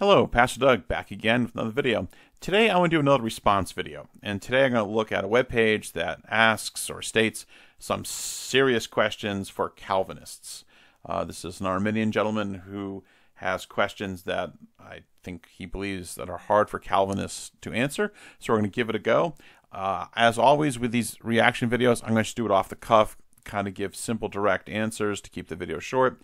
Hello, Pastor Doug back again with another video. Today I want to do another response video, and today I'm going to look at a web page that asks or states some serious questions for Calvinists. Uh, this is an Arminian gentleman who has questions that I think he believes that are hard for Calvinists to answer, so we're going to give it a go. Uh, as always with these reaction videos, I'm going to just do it off the cuff, kind of give simple direct answers to keep the video short.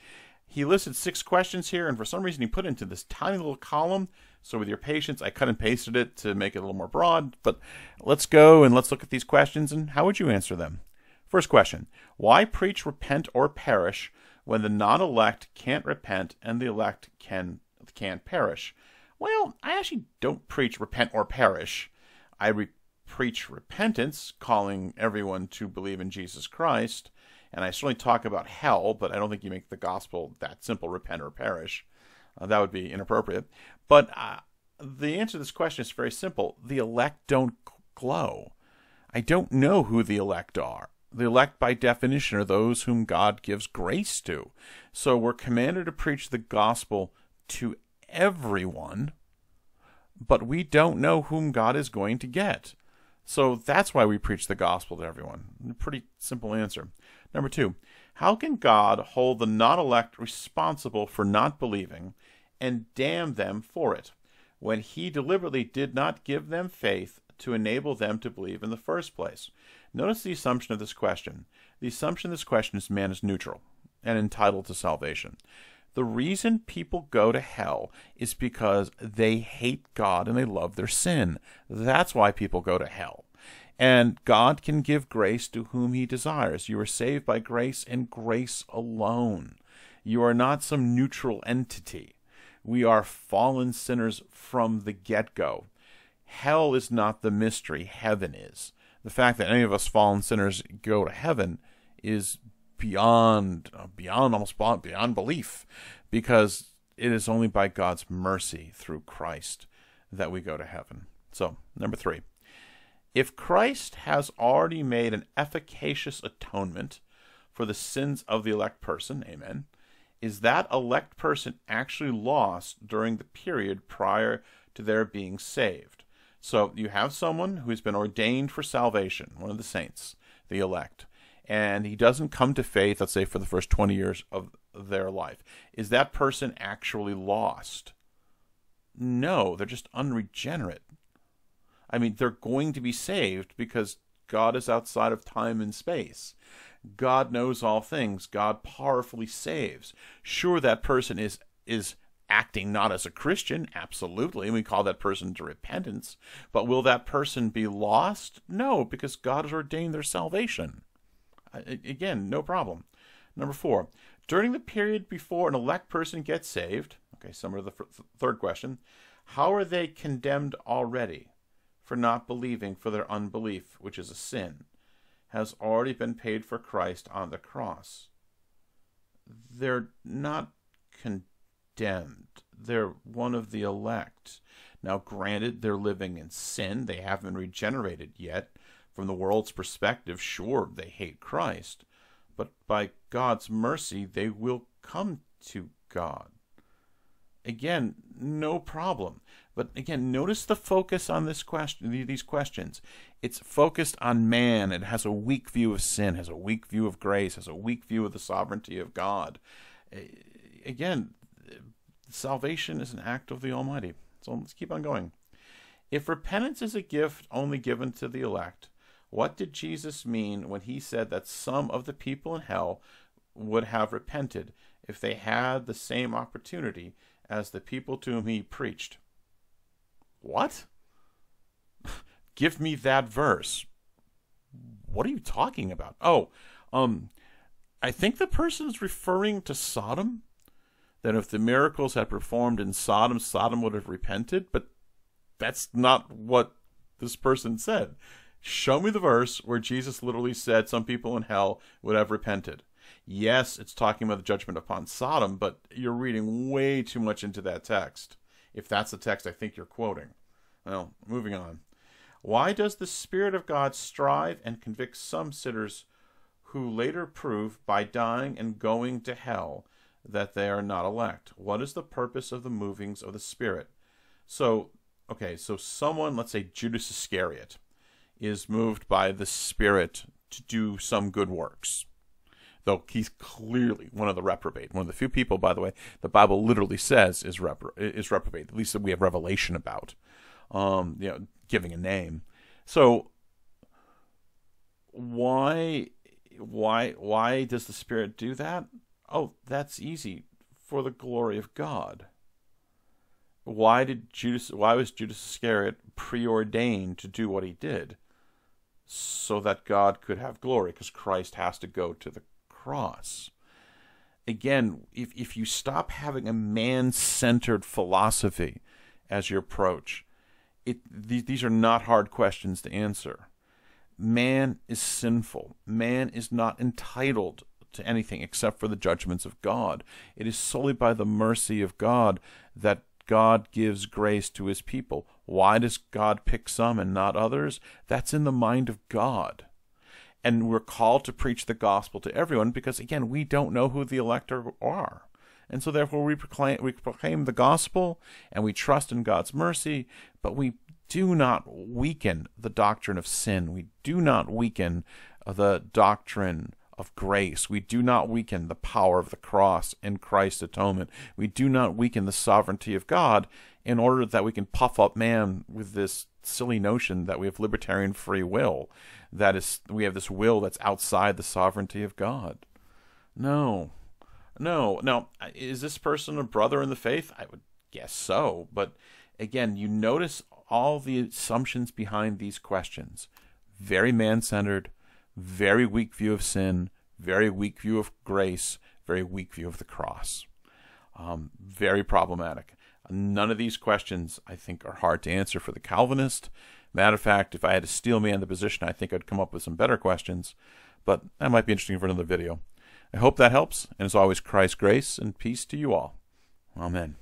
He listed six questions here, and for some reason he put into this tiny little column. So with your patience, I cut and pasted it to make it a little more broad. But let's go and let's look at these questions and how would you answer them? First question Why preach repent or perish when the non elect can't repent and the elect can, can perish? Well, I actually don't preach repent or perish. I re- preach repentance, calling everyone to believe in Jesus Christ. And I certainly talk about hell, but I don't think you make the gospel that simple repent or perish. Uh, that would be inappropriate. But uh, the answer to this question is very simple the elect don't glow. I don't know who the elect are. The elect, by definition, are those whom God gives grace to. So we're commanded to preach the gospel to everyone, but we don't know whom God is going to get. So that's why we preach the gospel to everyone. Pretty simple answer. Number two, how can God hold the not elect responsible for not believing and damn them for it when he deliberately did not give them faith to enable them to believe in the first place? Notice the assumption of this question. The assumption of this question is man is neutral and entitled to salvation. The reason people go to hell is because they hate God and they love their sin. That's why people go to hell. And God can give grace to whom he desires. You are saved by grace and grace alone. You are not some neutral entity. We are fallen sinners from the get go. Hell is not the mystery, heaven is. The fact that any of us fallen sinners go to heaven is beyond, uh, beyond almost beyond belief, because it is only by God's mercy through Christ that we go to heaven. So, number three. If Christ has already made an efficacious atonement for the sins of the elect person, amen, is that elect person actually lost during the period prior to their being saved? So you have someone who's been ordained for salvation, one of the saints, the elect, and he doesn't come to faith, let's say, for the first 20 years of their life. Is that person actually lost? No, they're just unregenerate. I mean, they're going to be saved because God is outside of time and space. God knows all things. God powerfully saves. Sure, that person is is acting not as a Christian, absolutely, and we call that person to repentance. But will that person be lost? No, because God has ordained their salvation. Again, no problem. Number four, during the period before an elect person gets saved, okay, similar to the third question, how are they condemned already? for not believing for their unbelief, which is a sin, has already been paid for Christ on the cross. They're not condemned. They're one of the elect. Now, granted, they're living in sin. They haven't regenerated yet. From the world's perspective, sure, they hate Christ. But by God's mercy, they will come to God. Again, no problem. But again, notice the focus on this question, these questions. It's focused on man. It has a weak view of sin, has a weak view of grace, has a weak view of the sovereignty of God. Again, salvation is an act of the Almighty. So let's keep on going. If repentance is a gift only given to the elect, what did Jesus mean when he said that some of the people in hell would have repented if they had the same opportunity as the people to whom he preached? What? Give me that verse. What are you talking about? Oh, um, I think the person is referring to Sodom. That if the miracles had performed in Sodom, Sodom would have repented. But that's not what this person said. Show me the verse where Jesus literally said some people in hell would have repented. Yes, it's talking about the judgment upon Sodom, but you're reading way too much into that text if that's the text I think you're quoting. Well, moving on. Why does the Spirit of God strive and convict some sinners who later prove by dying and going to hell that they are not elect? What is the purpose of the movings of the Spirit? So, okay, so someone, let's say Judas Iscariot, is moved by the Spirit to do some good works though he's clearly one of the reprobate, one of the few people, by the way, the Bible literally says is, repro- is reprobate, at least that we have revelation about, um, you know, giving a name. So why, why, why does the Spirit do that? Oh, that's easy, for the glory of God. Why did Judas? Why was Judas Iscariot preordained to do what he did? so that God could have glory, because Christ has to go to the cross. Again, if, if you stop having a man centered philosophy as your approach, it, these are not hard questions to answer. Man is sinful, man is not entitled to anything except for the judgments of God. It is solely by the mercy of God that God gives grace to his people. Why does God pick some and not others? That's in the mind of God and we're called to preach the gospel to everyone because again we don't know who the elect are and so therefore we proclaim we proclaim the gospel and we trust in God's mercy but we do not weaken the doctrine of sin we do not weaken the doctrine of grace. We do not weaken the power of the cross and Christ's atonement. We do not weaken the sovereignty of God in order that we can puff up man with this silly notion that we have libertarian free will, that is, we have this will that's outside the sovereignty of God. No, no. Now, is this person a brother in the faith? I would guess so. But again, you notice all the assumptions behind these questions. Very man centered, very weak view of sin, very weak view of grace, very weak view of the cross. Um, very problematic. None of these questions, I think, are hard to answer for the Calvinist. Matter of fact, if I had to steel man the position, I think I'd come up with some better questions, but that might be interesting for another video. I hope that helps, and as always, Christ's grace and peace to you all. Amen.